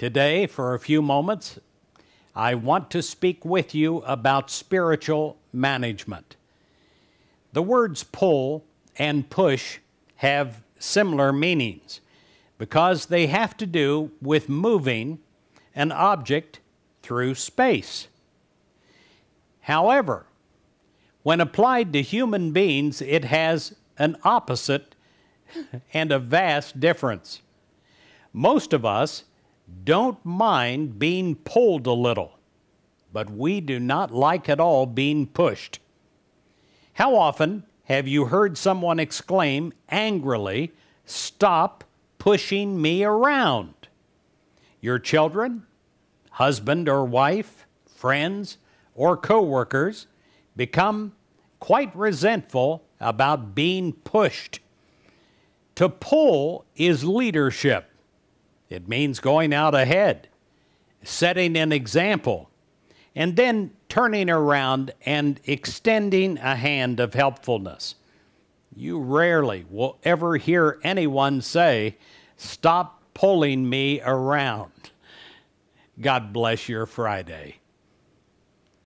Today, for a few moments, I want to speak with you about spiritual management. The words pull and push have similar meanings because they have to do with moving an object through space. However, when applied to human beings, it has an opposite and a vast difference. Most of us don't mind being pulled a little, but we do not like at all being pushed. How often have you heard someone exclaim angrily, Stop pushing me around? Your children, husband or wife, friends, or coworkers become quite resentful about being pushed. To pull is leadership. It means going out ahead, setting an example, and then turning around and extending a hand of helpfulness. You rarely will ever hear anyone say, Stop pulling me around. God bless your Friday.